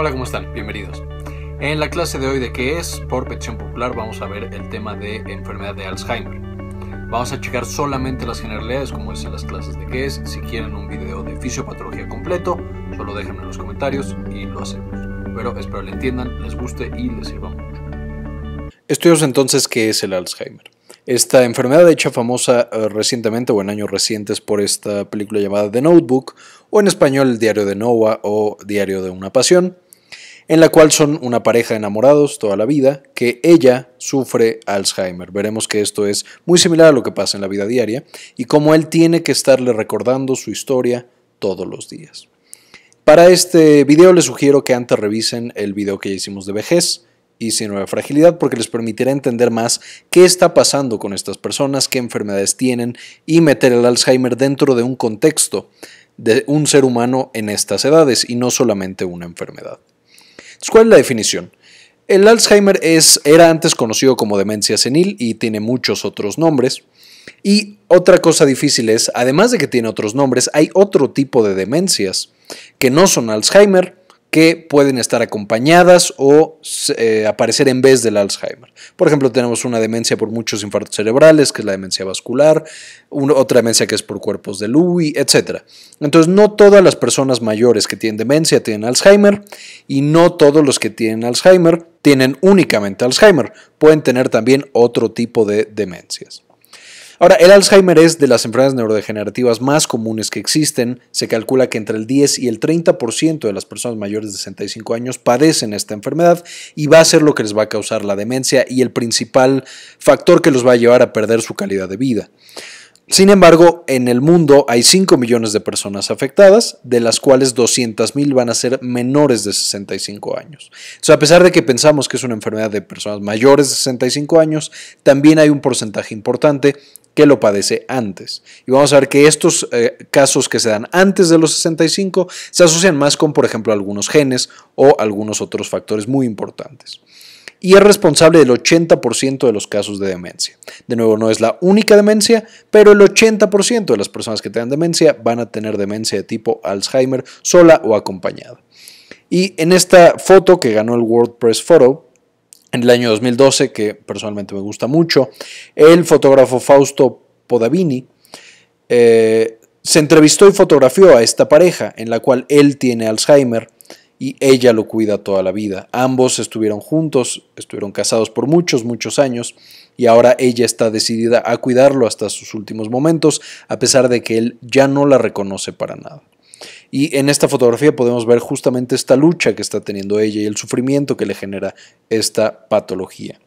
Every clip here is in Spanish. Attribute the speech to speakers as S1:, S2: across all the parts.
S1: Hola, ¿cómo están? Bienvenidos. En la clase de hoy de qué es, por petición popular, vamos a ver el tema de enfermedad de Alzheimer. Vamos a checar solamente las generalidades como es en las clases de qué es. Si quieren un video de fisiopatología completo, solo déjenme en los comentarios y lo hacemos. Pero espero le entiendan, les guste y les sirva mucho. Estudios entonces qué es el Alzheimer. Esta enfermedad hecha famosa eh, recientemente o en años recientes por esta película llamada The Notebook o en español El diario de Noah o Diario de una pasión en la cual son una pareja enamorados toda la vida, que ella sufre Alzheimer. Veremos que esto es muy similar a lo que pasa en la vida diaria y cómo él tiene que estarle recordando su historia todos los días. Para este video les sugiero que antes revisen el video que hicimos de vejez y sin nueva fragilidad porque les permitirá entender más qué está pasando con estas personas, qué enfermedades tienen y meter el Alzheimer dentro de un contexto de un ser humano en estas edades y no solamente una enfermedad. ¿cuál es la definición? El Alzheimer era antes conocido como demencia senil y tiene muchos otros nombres. Y otra cosa difícil es, además de que tiene otros nombres, hay otro tipo de demencias que no son Alzheimer, que pueden estar acompañadas o eh, aparecer en vez del Alzheimer. Por ejemplo, tenemos una demencia por muchos infartos cerebrales, que es la demencia vascular, otra demencia que es por cuerpos de Lewy, etc. Entonces, no todas las personas mayores que tienen demencia tienen Alzheimer y no todos los que tienen Alzheimer tienen únicamente Alzheimer. Pueden tener también otro tipo de demencias. Ahora, el Alzheimer es de las enfermedades neurodegenerativas más comunes que existen. Se calcula que entre el 10 y el 30% de las personas mayores de 65 años padecen esta enfermedad y va a ser lo que les va a causar la demencia y el principal factor que los va a llevar a perder su calidad de vida. Sin embargo, en el mundo hay 5 millones de personas afectadas, de las cuales 200.000 van a ser menores de 65 años. sea, a pesar de que pensamos que es una enfermedad de personas mayores de 65 años, también hay un porcentaje importante que lo padece antes. Y vamos a ver que estos eh, casos que se dan antes de los 65 se asocian más con, por ejemplo, algunos genes o algunos otros factores muy importantes. Y es responsable del 80% de los casos de demencia. De nuevo, no es la única demencia, pero el 80% de las personas que tengan demencia van a tener demencia de tipo Alzheimer sola o acompañada. Y en esta foto que ganó el WordPress Photo, en el año 2012, que personalmente me gusta mucho, el fotógrafo Fausto Podavini eh, se entrevistó y fotografió a esta pareja, en la cual él tiene Alzheimer y ella lo cuida toda la vida. Ambos estuvieron juntos, estuvieron casados por muchos, muchos años y ahora ella está decidida a cuidarlo hasta sus últimos momentos, a pesar de que él ya no la reconoce para nada. Y en esta fotografía podemos ver justamente esta lucha que está teniendo ella y el sufrimiento que le genera esta patología.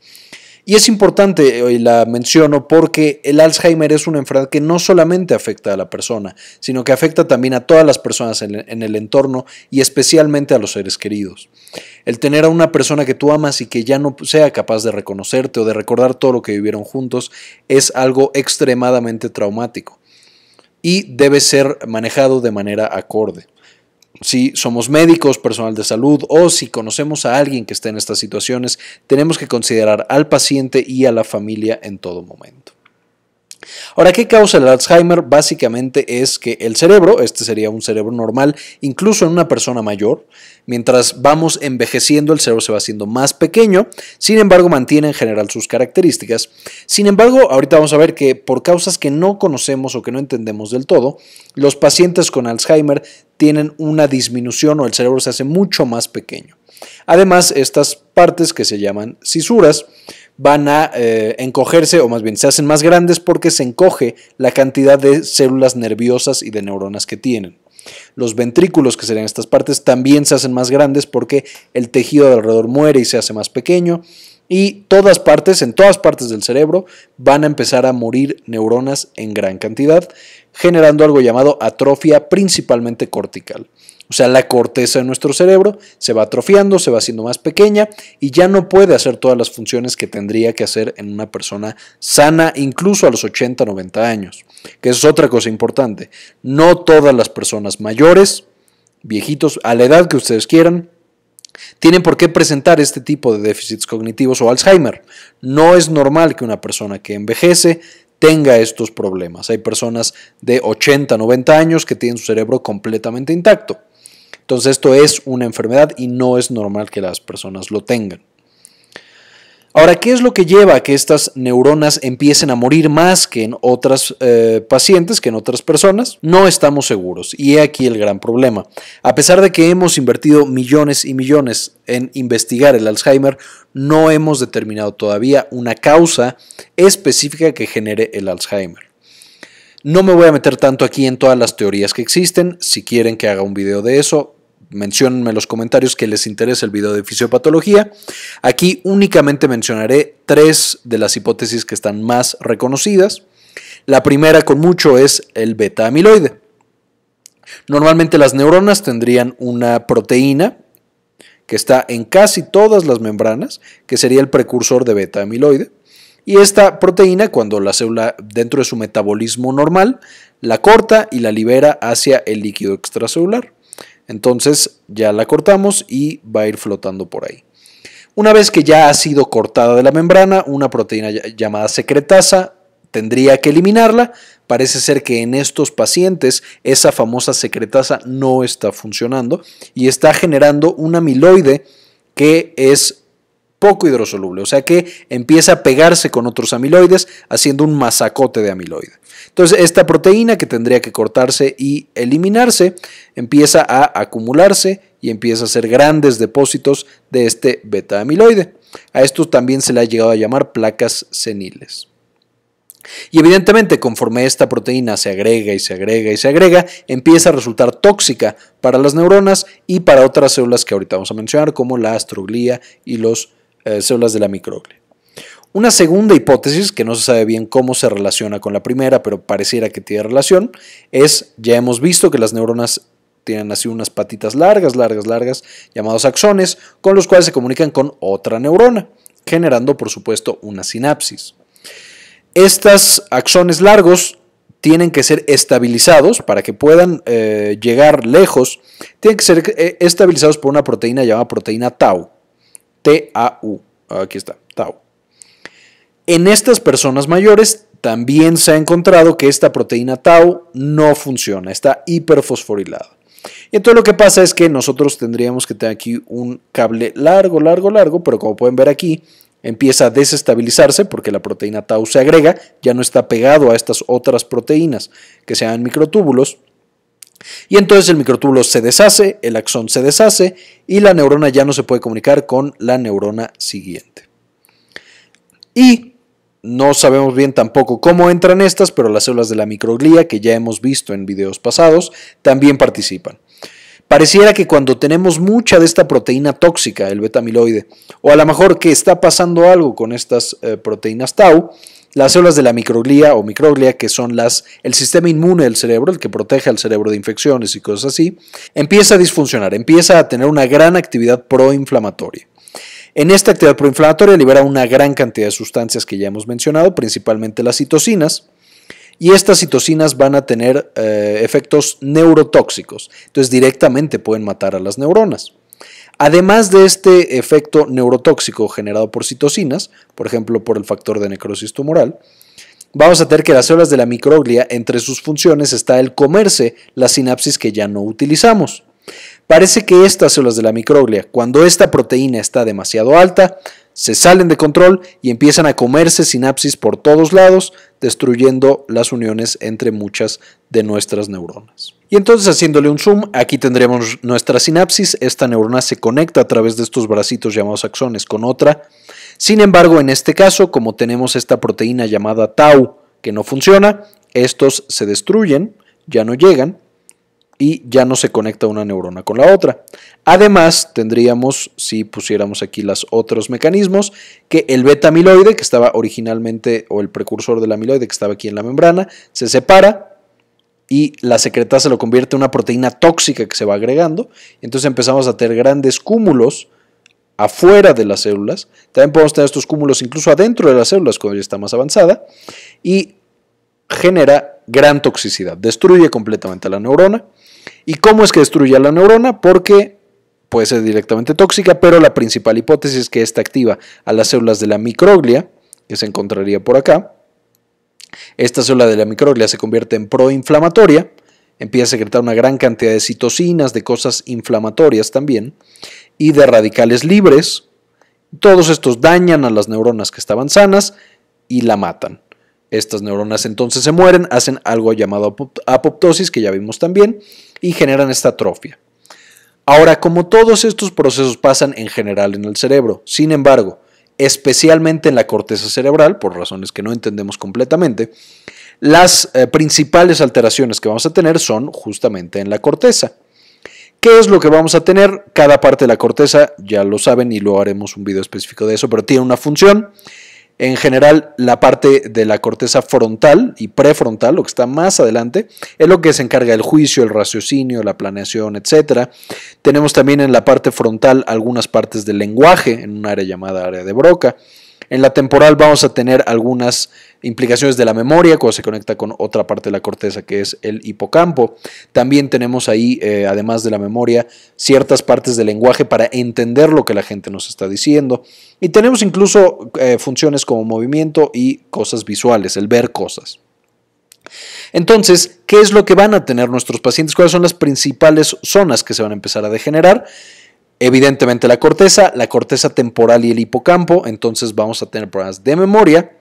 S1: Y es importante, eh, hoy la menciono, porque el Alzheimer es una enfermedad que no solamente afecta a la persona, sino que afecta también a todas las personas en el entorno y especialmente a los seres queridos. El tener a una persona que tú amas y que ya no sea capaz de reconocerte o de recordar todo lo que vivieron juntos es algo extremadamente traumático y debe ser manejado de manera acorde. Si somos médicos, personal de salud o si conocemos a alguien que esté en estas situaciones, tenemos que considerar al paciente y a la familia en todo momento. Ahora, ¿qué causa el Alzheimer? Básicamente es que el cerebro, este sería un cerebro normal, incluso en una persona mayor, mientras vamos envejeciendo, el cerebro se va haciendo más pequeño, sin embargo, mantiene en general sus características. Sin embargo, ahorita vamos a ver que por causas que no conocemos o que no entendemos del todo, los pacientes con Alzheimer tienen una disminución o el cerebro se hace mucho más pequeño. Además, estas partes que se llaman cisuras, van a eh, encogerse, o más bien se hacen más grandes porque se encoge la cantidad de células nerviosas y de neuronas que tienen. Los ventrículos, que serían estas partes, también se hacen más grandes porque el tejido de alrededor muere y se hace más pequeño. Y todas partes, en todas partes del cerebro, van a empezar a morir neuronas en gran cantidad, generando algo llamado atrofia principalmente cortical. O sea, la corteza de nuestro cerebro se va atrofiando, se va haciendo más pequeña y ya no puede hacer todas las funciones que tendría que hacer en una persona sana, incluso a los 80, 90 años. Que es otra cosa importante. No todas las personas mayores, viejitos, a la edad que ustedes quieran, tienen por qué presentar este tipo de déficits cognitivos o Alzheimer. No es normal que una persona que envejece tenga estos problemas. Hay personas de 80, 90 años que tienen su cerebro completamente intacto. Entonces esto es una enfermedad y no es normal que las personas lo tengan. Ahora, ¿qué es lo que lleva a que estas neuronas empiecen a morir más que en otras eh, pacientes, que en otras personas? No estamos seguros y he aquí el gran problema. A pesar de que hemos invertido millones y millones en investigar el Alzheimer, no hemos determinado todavía una causa específica que genere el Alzheimer. No me voy a meter tanto aquí en todas las teorías que existen. Si quieren que haga un video de eso, Mencionenme en los comentarios que les interesa el video de fisiopatología. Aquí únicamente mencionaré tres de las hipótesis que están más reconocidas. La primera con mucho es el beta amiloide. Normalmente las neuronas tendrían una proteína que está en casi todas las membranas, que sería el precursor de beta amiloide. Y esta proteína, cuando la célula dentro de su metabolismo normal, la corta y la libera hacia el líquido extracelular. Entonces ya la cortamos y va a ir flotando por ahí. Una vez que ya ha sido cortada de la membrana, una proteína llamada secretasa tendría que eliminarla. Parece ser que en estos pacientes esa famosa secretasa no está funcionando y está generando un amiloide que es poco hidrosoluble, o sea que empieza a pegarse con otros amiloides haciendo un masacote de amiloide. Entonces esta proteína que tendría que cortarse y eliminarse empieza a acumularse y empieza a hacer grandes depósitos de este beta amiloide. A esto también se le ha llegado a llamar placas seniles. Y evidentemente, conforme esta proteína se agrega y se agrega y se agrega, empieza a resultar tóxica para las neuronas y para otras células que ahorita vamos a mencionar, como la astroglía y los eh, células de la microglia. Una segunda hipótesis, que no se sabe bien cómo se relaciona con la primera, pero pareciera que tiene relación, es, ya hemos visto que las neuronas tienen así unas patitas largas, largas, largas, llamados axones, con los cuales se comunican con otra neurona, generando por supuesto una sinapsis. Estos axones largos tienen que ser estabilizados para que puedan eh, llegar lejos, tienen que ser eh, estabilizados por una proteína llamada proteína tau TAU. Aquí está, TAU. En estas personas mayores también se ha encontrado que esta proteína tau no funciona, está hiperfosforilada. Y entonces lo que pasa es que nosotros tendríamos que tener aquí un cable largo, largo, largo, pero como pueden ver aquí, empieza a desestabilizarse porque la proteína tau se agrega, ya no está pegado a estas otras proteínas que se sean microtúbulos y entonces el microtúbulo se deshace, el axón se deshace y la neurona ya no se puede comunicar con la neurona siguiente. Y no sabemos bien tampoco cómo entran estas, pero las células de la microglía, que ya hemos visto en videos pasados, también participan. Pareciera que cuando tenemos mucha de esta proteína tóxica, el beta amiloide, o a lo mejor que está pasando algo con estas eh, proteínas tau, las células de la microglía o microglia, que son las, el sistema inmune del cerebro, el que protege al cerebro de infecciones y cosas así, empieza a disfuncionar, empieza a tener una gran actividad proinflamatoria. En esta actividad proinflamatoria libera una gran cantidad de sustancias que ya hemos mencionado, principalmente las citocinas, y estas citocinas van a tener eh, efectos neurotóxicos, entonces directamente pueden matar a las neuronas. Además de este efecto neurotóxico generado por citocinas, por ejemplo por el factor de necrosis tumoral, vamos a tener que las células de la microglia, entre sus funciones está el comerse la sinapsis que ya no utilizamos. Parece que estas células de la microglia, cuando esta proteína está demasiado alta, se salen de control y empiezan a comerse sinapsis por todos lados, destruyendo las uniones entre muchas de nuestras neuronas. Y entonces haciéndole un zoom, aquí tendremos nuestra sinapsis, esta neurona se conecta a través de estos bracitos llamados axones con otra. Sin embargo, en este caso, como tenemos esta proteína llamada tau que no funciona, estos se destruyen, ya no llegan, y ya no se conecta una neurona con la otra. Además, tendríamos, si pusiéramos aquí los otros mecanismos, que el beta amiloide, que estaba originalmente, o el precursor del amiloide que estaba aquí en la membrana, se separa y la se lo convierte en una proteína tóxica que se va agregando. Entonces empezamos a tener grandes cúmulos afuera de las células. También podemos tener estos cúmulos incluso adentro de las células cuando ya está más avanzada. Y genera gran toxicidad, destruye completamente la neurona ¿Y cómo es que destruye a la neurona? Porque puede ser directamente tóxica, pero la principal hipótesis es que esta activa a las células de la microglia, que se encontraría por acá. Esta célula de la microglia se convierte en proinflamatoria, empieza a secretar una gran cantidad de citocinas, de cosas inflamatorias también, y de radicales libres. Todos estos dañan a las neuronas que estaban sanas y la matan. Estas neuronas entonces se mueren, hacen algo llamado apoptosis, que ya vimos también, y generan esta atrofia. Ahora, como todos estos procesos pasan en general en el cerebro, sin embargo, especialmente en la corteza cerebral, por razones que no entendemos completamente, las eh, principales alteraciones que vamos a tener son justamente en la corteza. ¿Qué es lo que vamos a tener? Cada parte de la corteza, ya lo saben y lo haremos un video específico de eso, pero tiene una función en general, la parte de la corteza frontal y prefrontal, lo que está más adelante, es lo que se encarga del juicio, el raciocinio, la planeación, etc. Tenemos también en la parte frontal algunas partes del lenguaje, en un área llamada área de Broca. En la temporal vamos a tener algunas implicaciones de la memoria cuando se conecta con otra parte de la corteza que es el hipocampo. También tenemos ahí, eh, además de la memoria, ciertas partes del lenguaje para entender lo que la gente nos está diciendo. Y tenemos incluso eh, funciones como movimiento y cosas visuales, el ver cosas. Entonces, ¿qué es lo que van a tener nuestros pacientes? ¿Cuáles son las principales zonas que se van a empezar a degenerar? Evidentemente la corteza, la corteza temporal y el hipocampo, entonces vamos a tener problemas de memoria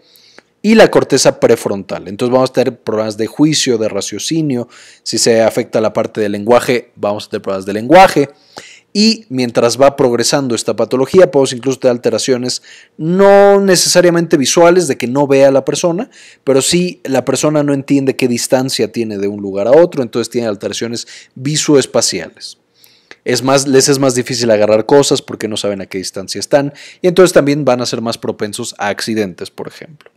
S1: y la corteza prefrontal. Entonces vamos a tener problemas de juicio, de raciocinio, si se afecta la parte del lenguaje, vamos a tener problemas de lenguaje. Y mientras va progresando esta patología, podemos incluso tener alteraciones no necesariamente visuales, de que no vea a la persona, pero si la persona no entiende qué distancia tiene de un lugar a otro, entonces tiene alteraciones visoespaciales más, les es más difícil agarrar cosas porque no saben a qué distancia están y entonces también van a ser más propensos a accidentes, por ejemplo.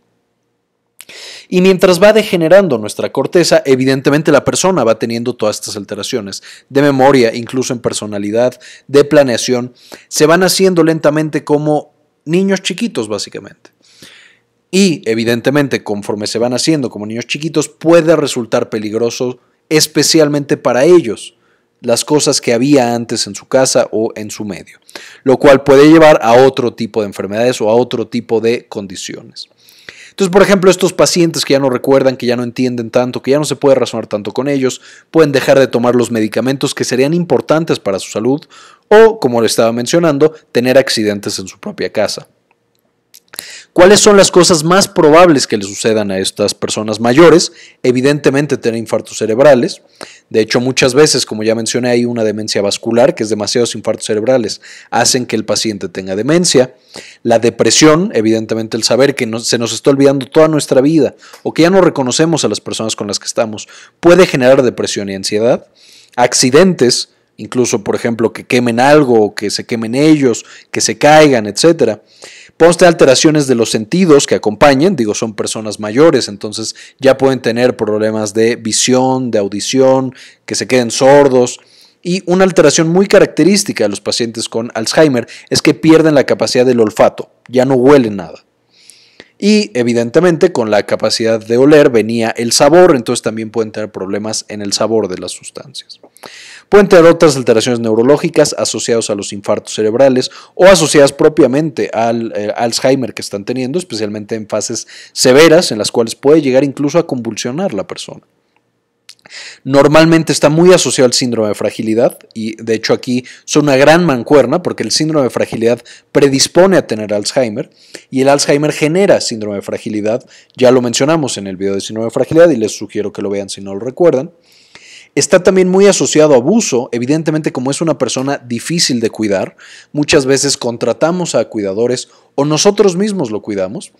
S1: Y mientras va degenerando nuestra corteza, evidentemente la persona va teniendo todas estas alteraciones de memoria, incluso en personalidad, de planeación, se van haciendo lentamente como niños chiquitos básicamente. Y evidentemente conforme se van haciendo como niños chiquitos puede resultar peligroso especialmente para ellos las cosas que había antes en su casa o en su medio, lo cual puede llevar a otro tipo de enfermedades o a otro tipo de condiciones. Entonces, por ejemplo, estos pacientes que ya no recuerdan, que ya no entienden tanto, que ya no se puede razonar tanto con ellos, pueden dejar de tomar los medicamentos que serían importantes para su salud o, como le estaba mencionando, tener accidentes en su propia casa. ¿Cuáles son las cosas más probables que le sucedan a estas personas mayores? Evidentemente tener infartos cerebrales, de hecho, muchas veces, como ya mencioné, hay una demencia vascular, que es demasiados infartos cerebrales, hacen que el paciente tenga demencia. La depresión, evidentemente el saber que se nos está olvidando toda nuestra vida o que ya no reconocemos a las personas con las que estamos, puede generar depresión y ansiedad. Accidentes, incluso por ejemplo que quemen algo, que se quemen ellos, que se caigan, etc. tener alteraciones de los sentidos que acompañen, digo, son personas mayores, entonces ya pueden tener problemas de visión, de audición, que se queden sordos. Y una alteración muy característica de los pacientes con Alzheimer es que pierden la capacidad del olfato, ya no huelen nada. Y evidentemente con la capacidad de oler venía el sabor, entonces también pueden tener problemas en el sabor de las sustancias. Pueden tener otras alteraciones neurológicas asociadas a los infartos cerebrales o asociadas propiamente al eh, Alzheimer que están teniendo, especialmente en fases severas en las cuales puede llegar incluso a convulsionar la persona. Normalmente está muy asociado al síndrome de fragilidad y de hecho aquí son una gran mancuerna porque el síndrome de fragilidad predispone a tener Alzheimer y el Alzheimer genera síndrome de fragilidad. Ya lo mencionamos en el video de síndrome de fragilidad y les sugiero que lo vean si no lo recuerdan. Está también muy asociado a abuso, evidentemente como es una persona difícil de cuidar, muchas veces contratamos a cuidadores o nosotros mismos lo cuidamos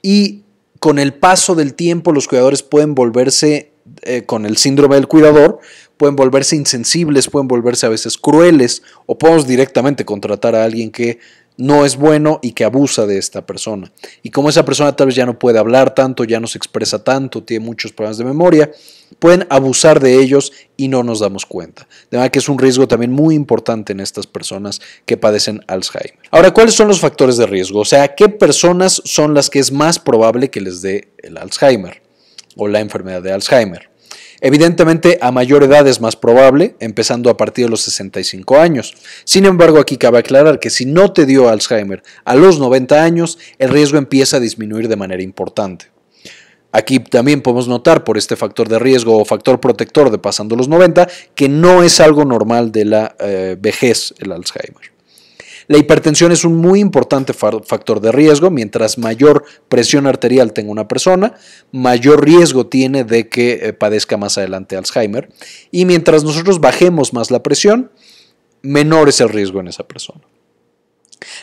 S1: y con el paso del tiempo los cuidadores pueden volverse, eh, con el síndrome del cuidador, pueden volverse insensibles, pueden volverse a veces crueles o podemos directamente contratar a alguien que no es bueno y que abusa de esta persona. Y como esa persona tal vez ya no puede hablar tanto, ya no se expresa tanto, tiene muchos problemas de memoria, pueden abusar de ellos y no nos damos cuenta. De manera que es un riesgo también muy importante en estas personas que padecen Alzheimer. Ahora, ¿cuáles son los factores de riesgo? O sea, ¿qué personas son las que es más probable que les dé el Alzheimer o la enfermedad de Alzheimer? Evidentemente, a mayor edad es más probable, empezando a partir de los 65 años. Sin embargo, aquí cabe aclarar que si no te dio Alzheimer a los 90 años, el riesgo empieza a disminuir de manera importante. Aquí también podemos notar por este factor de riesgo o factor protector de pasando los 90 que no es algo normal de la eh, vejez el Alzheimer. La hipertensión es un muy importante factor de riesgo. Mientras mayor presión arterial tenga una persona, mayor riesgo tiene de que eh, padezca más adelante Alzheimer. Y mientras nosotros bajemos más la presión, menor es el riesgo en esa persona.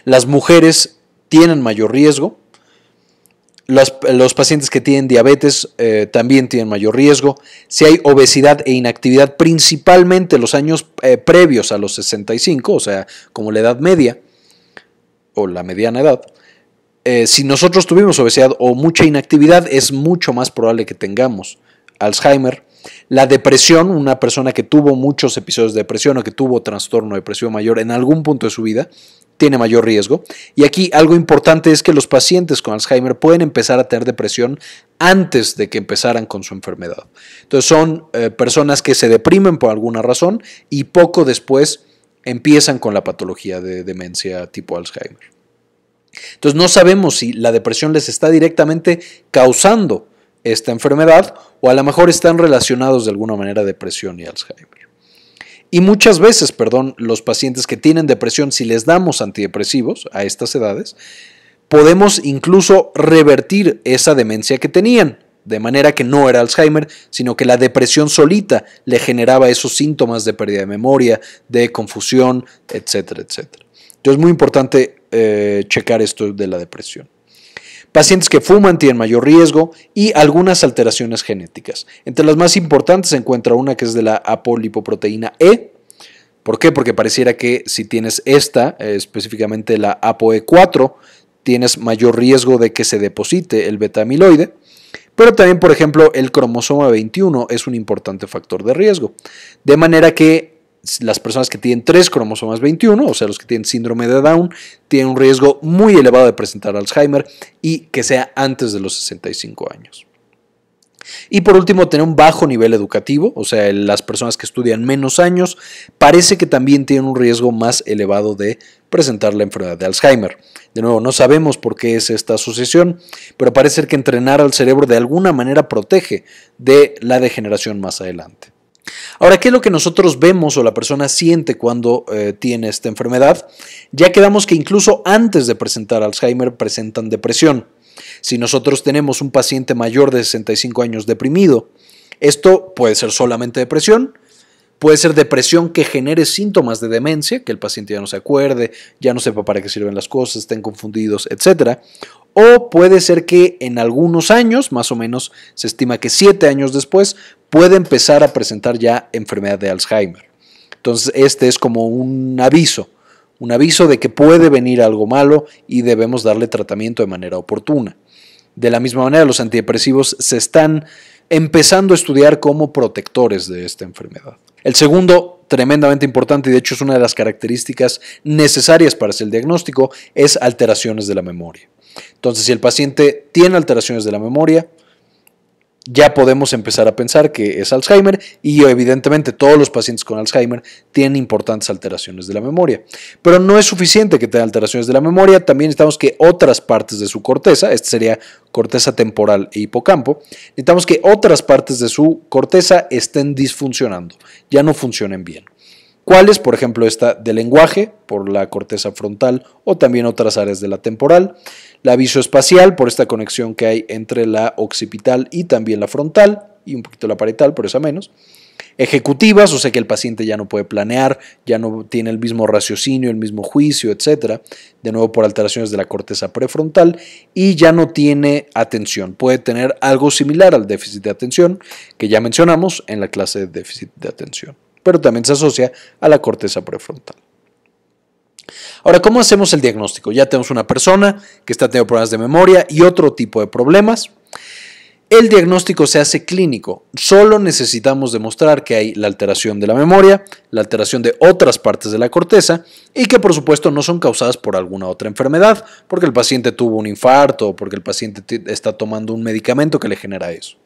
S1: Las mujeres tienen mayor riesgo los, pacientes que tienen diabetes eh, también tienen mayor riesgo. Si hay obesidad e inactividad, principalmente los años eh, previos a los 65, o sea, como la edad media o la mediana edad, eh, si nosotros tuvimos obesidad o mucha inactividad, es mucho más probable que tengamos Alzheimer. La depresión, una persona que tuvo muchos episodios de depresión o que tuvo trastorno depresivo mayor en algún punto de su vida, tiene mayor riesgo. Y aquí algo importante es que los pacientes con Alzheimer pueden empezar a tener depresión antes de que empezaran con su enfermedad. Entonces son eh, personas que se deprimen por alguna razón y poco después empiezan con la patología de demencia tipo Alzheimer. Entonces no sabemos si la depresión les está directamente causando esta enfermedad o a lo mejor están relacionados de alguna manera depresión y Alzheimer. Y muchas veces, perdón, los pacientes que tienen depresión, si les damos antidepresivos a estas edades, podemos incluso revertir esa demencia que tenían, de manera que no era Alzheimer, sino que la depresión solita le generaba esos síntomas de pérdida de memoria, de confusión, etcétera, etcétera. Entonces es muy importante eh, checar esto de la depresión. Pacientes que fuman tienen mayor riesgo y algunas alteraciones genéticas. Entre las más importantes se encuentra una que es de la apolipoproteína E. ¿Por qué? Porque pareciera que si tienes esta, eh, específicamente la ApoE4, tienes mayor riesgo de que se deposite el beta Pero también, por ejemplo, el cromosoma 21 es un importante factor de riesgo. De manera que las personas que tienen tres cromosomas 21, o sea, los que tienen síndrome de Down, tienen un riesgo muy elevado de presentar Alzheimer y que sea antes de los 65 años. Y por último, tener un bajo nivel educativo, o sea, las personas que estudian menos años, parece que también tienen un riesgo más elevado de presentar la enfermedad de Alzheimer. De nuevo, no sabemos por qué es esta asociación, pero parece que entrenar al cerebro de alguna manera protege de la degeneración más adelante. Ahora, ¿qué es lo que nosotros vemos o la persona siente cuando eh, tiene esta enfermedad? Ya quedamos que incluso antes de presentar Alzheimer presentan depresión. Si nosotros tenemos un paciente mayor de 65 años deprimido, esto puede ser solamente depresión, puede ser depresión que genere síntomas de demencia, que el paciente ya no se acuerde, ya no sepa para qué sirven las cosas, estén confundidos, etc o puede ser que en algunos años, más o menos se estima que siete años después, puede empezar a presentar ya enfermedad de Alzheimer. Entonces, este es como un aviso, un aviso de que puede venir algo malo y debemos darle tratamiento de manera oportuna. De la misma manera, los antidepresivos se están empezando a estudiar como protectores de esta enfermedad. El segundo, tremendamente importante y de hecho es una de las características necesarias para hacer el diagnóstico, es alteraciones de la memoria. Entonces, si el paciente tiene alteraciones de la memoria, ya podemos empezar a pensar que es Alzheimer y evidentemente todos los pacientes con Alzheimer tienen importantes alteraciones de la memoria. Pero no es suficiente que tenga alteraciones de la memoria, también necesitamos que otras partes de su corteza, esta sería corteza temporal e hipocampo, necesitamos que otras partes de su corteza estén disfuncionando, ya no funcionen bien. ¿Cuáles? Por ejemplo, esta del lenguaje por la corteza frontal o también otras áreas de la temporal la visoespacial por esta conexión que hay entre la occipital y también la frontal y un poquito la parietal, por eso menos. Ejecutivas, o sea que el paciente ya no puede planear, ya no tiene el mismo raciocinio, el mismo juicio, etcétera, de nuevo por alteraciones de la corteza prefrontal y ya no tiene atención. Puede tener algo similar al déficit de atención que ya mencionamos en la clase de déficit de atención, pero también se asocia a la corteza prefrontal. Ahora, ¿cómo hacemos el diagnóstico? Ya tenemos una persona que está teniendo problemas de memoria y otro tipo de problemas. El diagnóstico se hace clínico. Solo necesitamos demostrar que hay la alteración de la memoria, la alteración de otras partes de la corteza y que por supuesto no son causadas por alguna otra enfermedad, porque el paciente tuvo un infarto o porque el paciente está tomando un medicamento que le genera eso.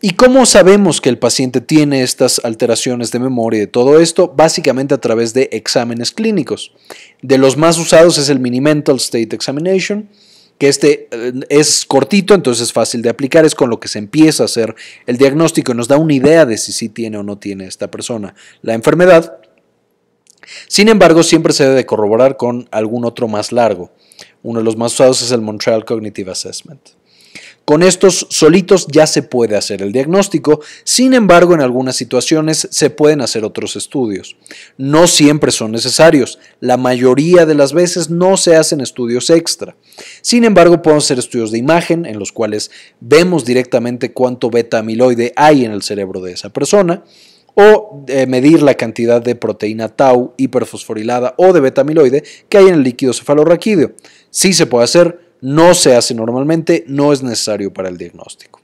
S1: ¿Y cómo sabemos que el paciente tiene estas alteraciones de memoria y todo esto? Básicamente a través de exámenes clínicos. De los más usados es el Minimental State Examination, que este eh, es cortito, entonces es fácil de aplicar, es con lo que se empieza a hacer el diagnóstico y nos da una idea de si sí tiene o no tiene esta persona la enfermedad. Sin embargo, siempre se debe corroborar con algún otro más largo. Uno de los más usados es el Montreal Cognitive Assessment. Con estos solitos ya se puede hacer el diagnóstico, sin embargo en algunas situaciones se pueden hacer otros estudios. No siempre son necesarios, la mayoría de las veces no se hacen estudios extra. Sin embargo, pueden ser estudios de imagen en los cuales vemos directamente cuánto beta amiloide hay en el cerebro de esa persona o eh, medir la cantidad de proteína tau hiperfosforilada o de beta amiloide que hay en el líquido cefalorraquídeo. Sí se puede hacer, no se hace normalmente, no es necesario para el diagnóstico.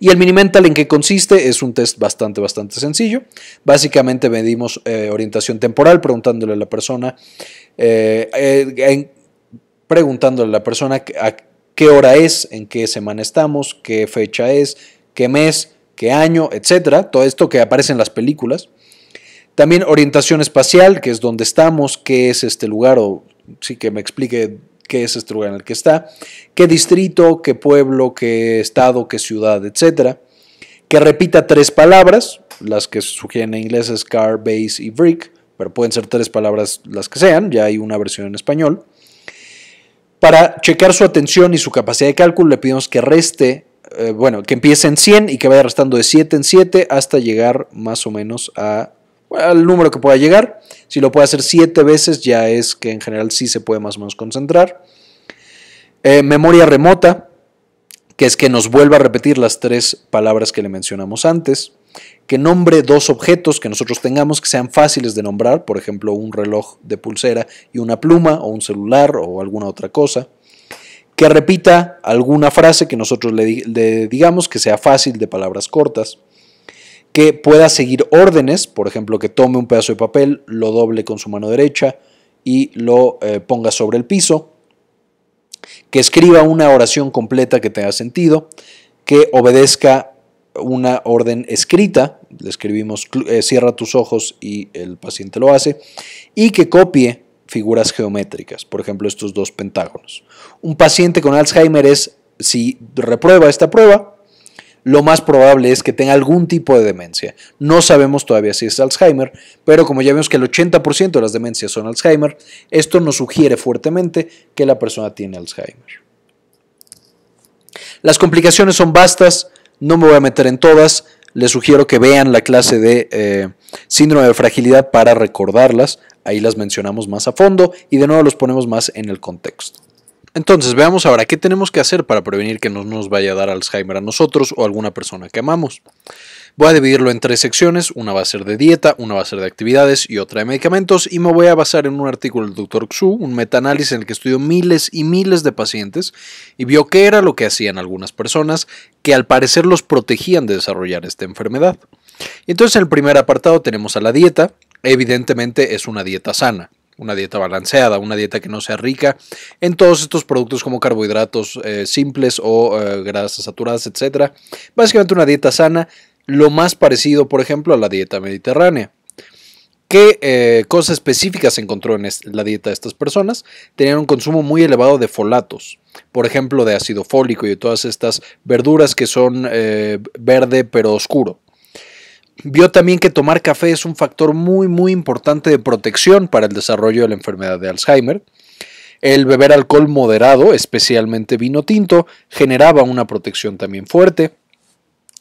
S1: Y el Minimental en qué consiste es un test bastante, bastante sencillo. Básicamente medimos eh, orientación temporal preguntándole a la persona, eh, eh, preguntándole a la persona a qué hora es, en qué semana estamos, qué fecha es, qué mes, qué año, etcétera. Todo esto que aparece en las películas. También orientación espacial, que es dónde estamos, qué es este lugar o sí que me explique qué es este lugar en el que está, qué distrito, qué pueblo, qué estado, qué ciudad, etc. Que repita tres palabras, las que sugieren en inglés es car, base y brick, pero pueden ser tres palabras las que sean, ya hay una versión en español. Para checar su atención y su capacidad de cálculo le pedimos que reste, eh, bueno, que empiece en 100 y que vaya restando de 7 en 7 hasta llegar más o menos a al número que pueda llegar. Si lo puede hacer siete veces, ya es que en general sí se puede más o menos concentrar. Eh, memoria remota, que es que nos vuelva a repetir las tres palabras que le mencionamos antes. Que nombre dos objetos que nosotros tengamos que sean fáciles de nombrar, por ejemplo, un reloj de pulsera y una pluma, o un celular, o alguna otra cosa. Que repita alguna frase que nosotros le digamos que sea fácil de palabras cortas que pueda seguir órdenes, por ejemplo, que tome un pedazo de papel, lo doble con su mano derecha y lo eh, ponga sobre el piso, que escriba una oración completa que tenga sentido, que obedezca una orden escrita, le escribimos eh, cierra tus ojos y el paciente lo hace, y que copie figuras geométricas, por ejemplo estos dos pentágonos. Un paciente con Alzheimer es, si reprueba esta prueba, lo más probable es que tenga algún tipo de demencia. No sabemos todavía si es Alzheimer, pero como ya vemos que el 80% de las demencias son Alzheimer, esto nos sugiere fuertemente que la persona tiene Alzheimer. Las complicaciones son vastas, no me voy a meter en todas, les sugiero que vean la clase de eh, síndrome de fragilidad para recordarlas, ahí las mencionamos más a fondo y de nuevo los ponemos más en el contexto. Entonces, veamos ahora qué tenemos que hacer para prevenir que no nos vaya a dar Alzheimer a nosotros o a alguna persona que amamos. Voy a dividirlo en tres secciones, una va a ser de dieta, una va a ser de actividades y otra de medicamentos, y me voy a basar en un artículo del Dr. Xu, un metaanálisis en el que estudió miles y miles de pacientes y vio qué era lo que hacían algunas personas que al parecer los protegían de desarrollar esta enfermedad. Entonces en el primer apartado tenemos a la dieta, evidentemente es una dieta sana una dieta balanceada, una dieta que no sea rica en todos estos productos como carbohidratos eh, simples o eh, grasas saturadas, etc. Básicamente una dieta sana, lo más parecido, por ejemplo, a la dieta mediterránea. ¿Qué eh, cosas específicas se encontró en la dieta de estas personas? Tenían un consumo muy elevado de folatos, por ejemplo, de ácido fólico y de todas estas verduras que son verde pero oscuro. Vio también que tomar café es un factor muy muy importante de protección para el desarrollo de la enfermedad de Alzheimer. El beber alcohol moderado, especialmente vino tinto, generaba una protección también fuerte.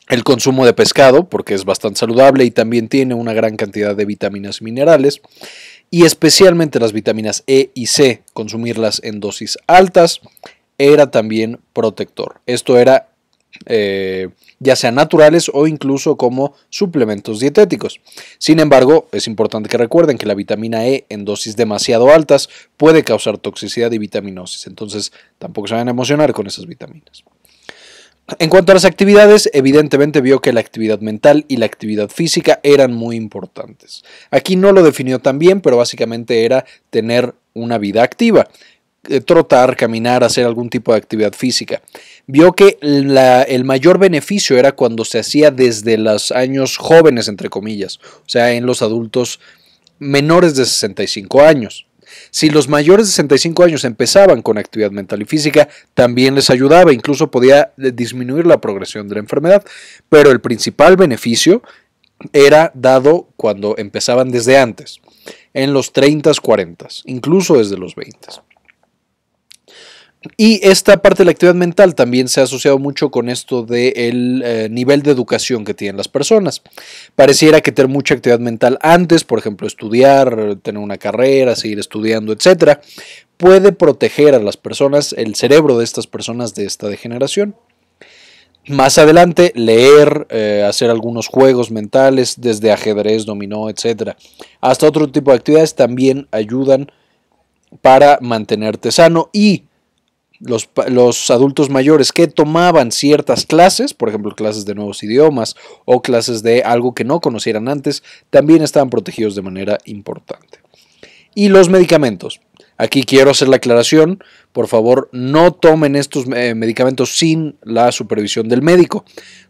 S1: El consumo de pescado, porque es bastante saludable y también tiene una gran cantidad de vitaminas y minerales, y especialmente las vitaminas E y C, consumirlas en dosis altas, era también protector. Esto era eh, ya sean naturales o incluso como suplementos dietéticos. Sin embargo, es importante que recuerden que la vitamina E en dosis demasiado altas puede causar toxicidad y vitaminosis, entonces tampoco se van a emocionar con esas vitaminas. En cuanto a las actividades, evidentemente vio que la actividad mental y la actividad física eran muy importantes. Aquí no lo definió tan bien, pero básicamente era tener una vida activa. Eh, trotar, caminar, hacer algún tipo de actividad física. Vio que el mayor beneficio era cuando se hacía desde los años jóvenes, entre comillas, o sea, en los adultos menores de 65 años. Si los mayores de 65 años empezaban con actividad mental y física, también les ayudaba, incluso podía eh, disminuir la progresión de la enfermedad, pero el principal beneficio era dado cuando empezaban desde antes, en los 30, 40, incluso desde los 20. Y esta parte de la actividad mental también se ha asociado mucho con esto del eh, nivel de educación que tienen las personas. Pareciera que tener mucha actividad mental antes, por ejemplo, estudiar, tener una carrera, seguir estudiando, etcétera, puede proteger a las personas, el cerebro de estas personas de esta degeneración. Más adelante, leer, eh, hacer algunos juegos mentales, desde ajedrez, dominó, etcétera, hasta otro tipo de actividades también ayudan para mantenerte sano y los, adultos mayores que tomaban ciertas clases, por ejemplo, clases de nuevos idiomas o clases de algo que no conocieran antes, también estaban protegidos de manera importante. Y los medicamentos. Aquí quiero hacer la aclaración, por favor no tomen estos eh, medicamentos sin la supervisión del médico,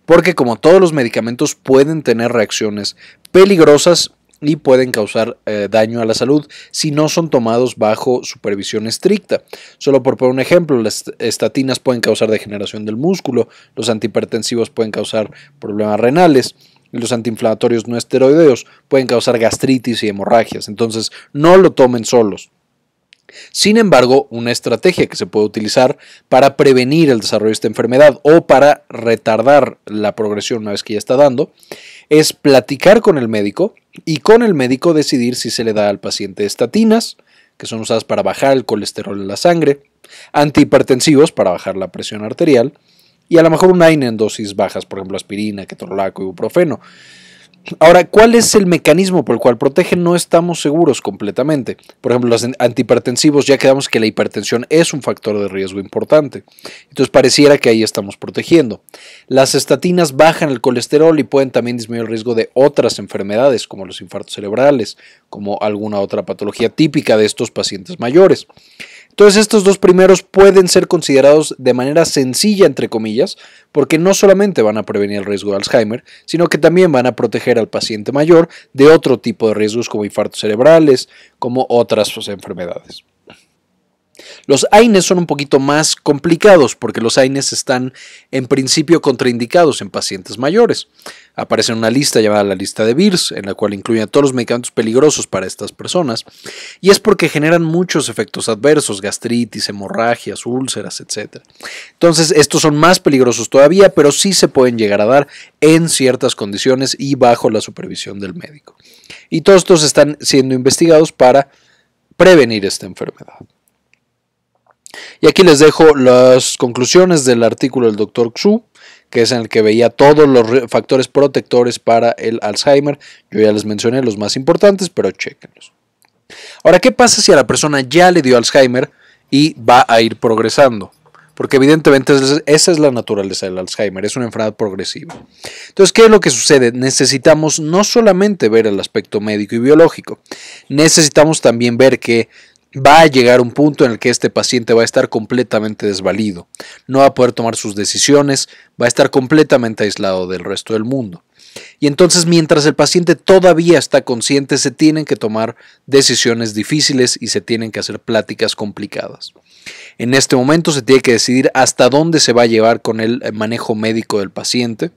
S1: porque como todos los medicamentos pueden tener reacciones peligrosas y pueden causar eh, daño a la salud si no son tomados bajo supervisión estricta. Solo por poner un ejemplo, las estatinas pueden causar degeneración del músculo, los antihipertensivos pueden causar problemas renales. Los antiinflamatorios no esteroideos pueden causar gastritis y hemorragias, entonces no lo tomen solos. Sin embargo, una estrategia que se puede utilizar para prevenir el desarrollo de esta enfermedad o para retardar la progresión una vez que ya está dando es platicar con el médico y con el médico decidir si se le da al paciente estatinas, que son usadas para bajar el colesterol en la sangre, antihipertensivos para bajar la presión arterial y a lo mejor un AINE en dosis bajas, por ejemplo aspirina, ketorolaco, ibuprofeno. Ahora, ¿cuál es el mecanismo por el cual protege? No estamos seguros completamente. Por ejemplo, los antihipertensivos ya quedamos que la hipertensión es un factor de riesgo importante. Entonces, pareciera que ahí estamos protegiendo. Las estatinas bajan el colesterol y pueden también disminuir el riesgo de otras enfermedades, como los infartos cerebrales, como alguna otra patología típica de estos pacientes mayores. Entonces estos dos primeros pueden ser considerados de manera sencilla, entre comillas, porque no solamente van a prevenir el riesgo de Alzheimer, sino que también van a proteger al paciente mayor de otro tipo de riesgos como infartos cerebrales, como otras pues, enfermedades. Los AINES son un poquito más complicados porque los AINES están en principio contraindicados en pacientes mayores. Aparece una lista llamada la lista de BIRS, en la cual incluyen a todos los medicamentos peligrosos para estas personas, y es porque generan muchos efectos adversos, gastritis, hemorragias, úlceras, etc. Entonces, estos son más peligrosos todavía, pero sí se pueden llegar a dar en ciertas condiciones y bajo la supervisión del médico. Y todos estos están siendo investigados para prevenir esta enfermedad. Y aquí les dejo las conclusiones del artículo del doctor Xu, que es en el que veía todos los factores protectores para el Alzheimer. Yo ya les mencioné los más importantes, pero chequenlos. Ahora, ¿qué pasa si a la persona ya le dio Alzheimer y va a ir progresando? Porque evidentemente esa es la naturaleza del Alzheimer, es una enfermedad progresiva. Entonces, ¿qué es lo que sucede? Necesitamos no solamente ver el aspecto médico y biológico, necesitamos también ver que va a llegar un punto en el que este paciente va a estar completamente desvalido, no va a poder tomar sus decisiones, va a estar completamente aislado del resto del mundo. Y entonces mientras el paciente todavía está consciente, se tienen que tomar decisiones difíciles y se tienen que hacer pláticas complicadas. En este momento se tiene que decidir hasta dónde se va a llevar con el eh, manejo médico del paciente,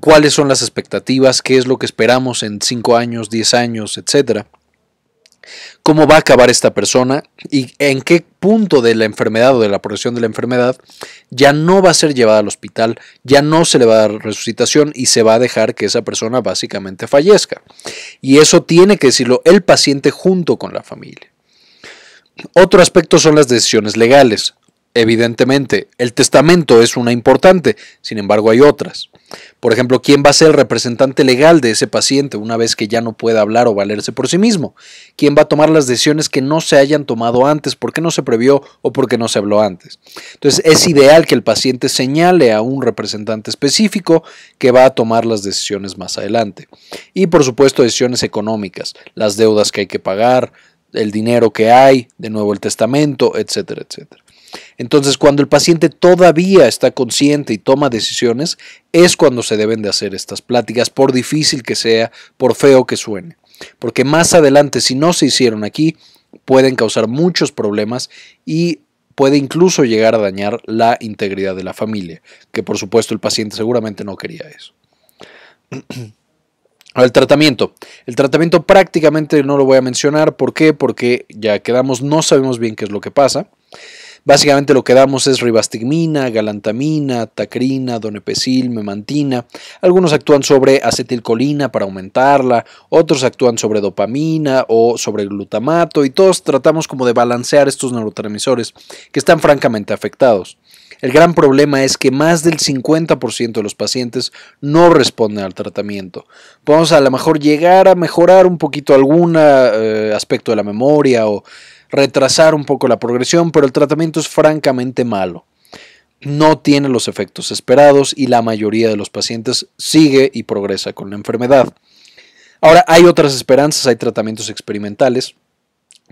S1: cuáles son las expectativas, qué es lo que esperamos en cinco años, diez años, etcétera cómo va a acabar esta persona y en qué punto de la enfermedad o de la progresión de la enfermedad ya no va a ser llevada al hospital, ya no se le va a dar resucitación y se va a dejar que esa persona básicamente fallezca. Y eso tiene que decirlo el paciente junto con la familia. Otro aspecto son las decisiones legales. Evidentemente, el testamento es una importante, sin embargo hay otras. Por ejemplo, ¿quién va a ser el representante legal de ese paciente una vez que ya no pueda hablar o valerse por sí mismo? ¿Quién va a tomar las decisiones que no se hayan tomado antes, porque no se previó o porque no se habló antes? Entonces, es ideal que el paciente señale a un representante específico que va a tomar las decisiones más adelante. Y, por supuesto, decisiones económicas, las deudas que hay que pagar, el dinero que hay, de nuevo el testamento, etcétera, etcétera. Entonces, cuando el paciente todavía está consciente y toma decisiones, es cuando se deben de hacer estas pláticas, por difícil que sea, por feo que suene. Porque más adelante, si no se hicieron aquí, pueden causar muchos problemas y puede incluso llegar a dañar la integridad de la familia, que por supuesto el paciente seguramente no quería eso. El tratamiento. El tratamiento prácticamente no lo voy a mencionar. ¿Por qué? Porque ya quedamos, no sabemos bien qué es lo que pasa. Básicamente lo que damos es ribastigmina, galantamina, tacrina, donepecil, memantina. Algunos actúan sobre acetilcolina para aumentarla, otros actúan sobre dopamina o sobre glutamato y todos tratamos como de balancear estos neurotransmisores que están francamente afectados. El gran problema es que más del 50% de los pacientes no responden al tratamiento. Podemos a lo mejor llegar a mejorar un poquito algún eh, aspecto de la memoria o retrasar un poco la progresión, pero el tratamiento es francamente malo. No tiene los efectos esperados y la mayoría de los pacientes sigue y progresa con la enfermedad. Ahora, hay otras esperanzas, hay tratamientos experimentales.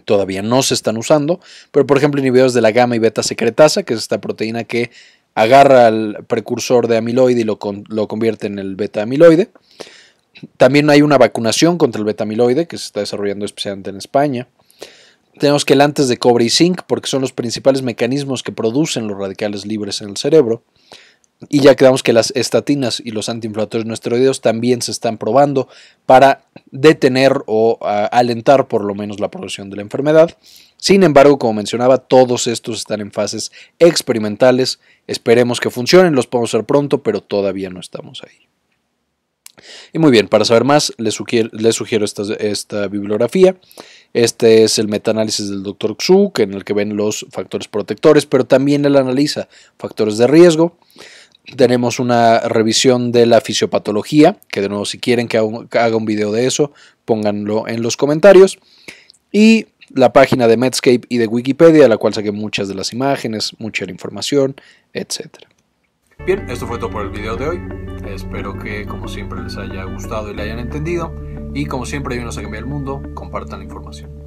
S1: Todavía no se están usando, pero por ejemplo inhibidores de la gamma y beta secretasa, que es esta proteína que agarra al precursor de amiloide y lo, lo convierte en el beta amiloide. También hay una vacunación contra el beta amiloide que se está desarrollando especialmente en España. Tenemos que el antes de cobre y zinc, porque son los principales mecanismos que producen los radicales libres en el cerebro. Y ya quedamos que las estatinas y los antiinflamatorios no esteroideos también se están probando para detener o ah, alentar por lo menos la progresión de la enfermedad. Sin embargo, como mencionaba, todos estos están en fases experimentales. Esperemos que funcionen, los podemos hacer pronto, pero todavía no estamos ahí. Y muy bien, para saber más, les sugiero, esta bibliografía. Este es el metaanálisis del Dr. Xu, en el que ven los factores protectores, pero también él analiza factores de riesgo. Tenemos una revisión de la fisiopatología, que de nuevo si quieren que haga un video de eso, pónganlo en los comentarios. Y la página de Medscape y de Wikipedia, a la cual saqué muchas de las imágenes, mucha información, etcétera. Bien, esto fue todo por el video de hoy. Espero que como siempre les haya gustado y le hayan entendido. Y como siempre, ayúdenos a cambiar el mundo, compartan la información.